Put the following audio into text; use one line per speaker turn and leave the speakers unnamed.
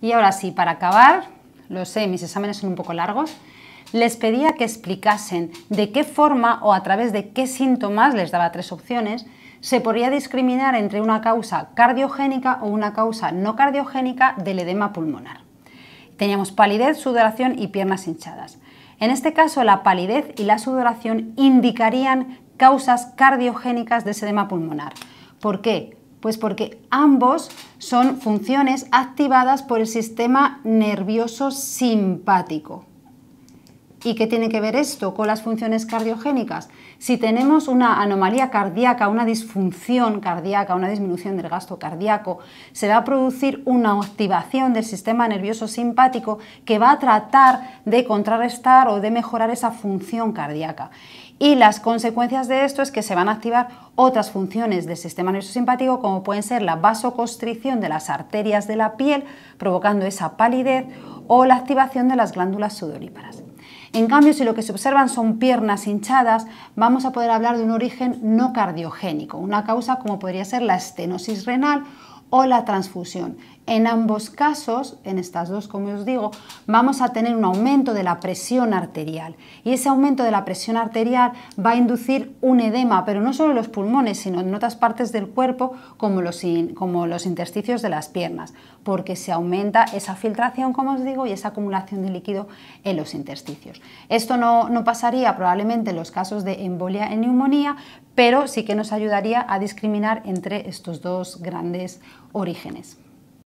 Y ahora sí, para acabar, lo sé, mis exámenes son un poco largos, les pedía que explicasen de qué forma o a través de qué síntomas, les daba tres opciones, se podría discriminar entre una causa cardiogénica o una causa no cardiogénica del edema pulmonar. Teníamos palidez, sudoración y piernas hinchadas. En este caso, la palidez y la sudoración indicarían causas cardiogénicas de ese edema pulmonar. ¿Por qué? Pues porque ambos son funciones activadas por el sistema nervioso simpático. ¿Y qué tiene que ver esto con las funciones cardiogénicas? Si tenemos una anomalía cardíaca, una disfunción cardíaca, una disminución del gasto cardíaco, se va a producir una activación del sistema nervioso simpático que va a tratar de contrarrestar o de mejorar esa función cardíaca. Y las consecuencias de esto es que se van a activar otras funciones del sistema nervioso simpático, como pueden ser la vasoconstricción de las arterias de la piel, provocando esa palidez, o la activación de las glándulas sudoríparas. En cambio, si lo que se observan son piernas hinchadas, vamos a poder hablar de un origen no cardiogénico, una causa como podría ser la estenosis renal o la transfusión. En ambos casos, en estas dos, como os digo, vamos a tener un aumento de la presión arterial. Y ese aumento de la presión arterial va a inducir un edema, pero no solo en los pulmones, sino en otras partes del cuerpo, como los, como los intersticios de las piernas, porque se aumenta esa filtración, como os digo, y esa acumulación de líquido en los intersticios. Esto no, no pasaría probablemente en los casos de embolia en neumonía, pero sí que nos ayudaría a discriminar entre estos dos grandes orígenes.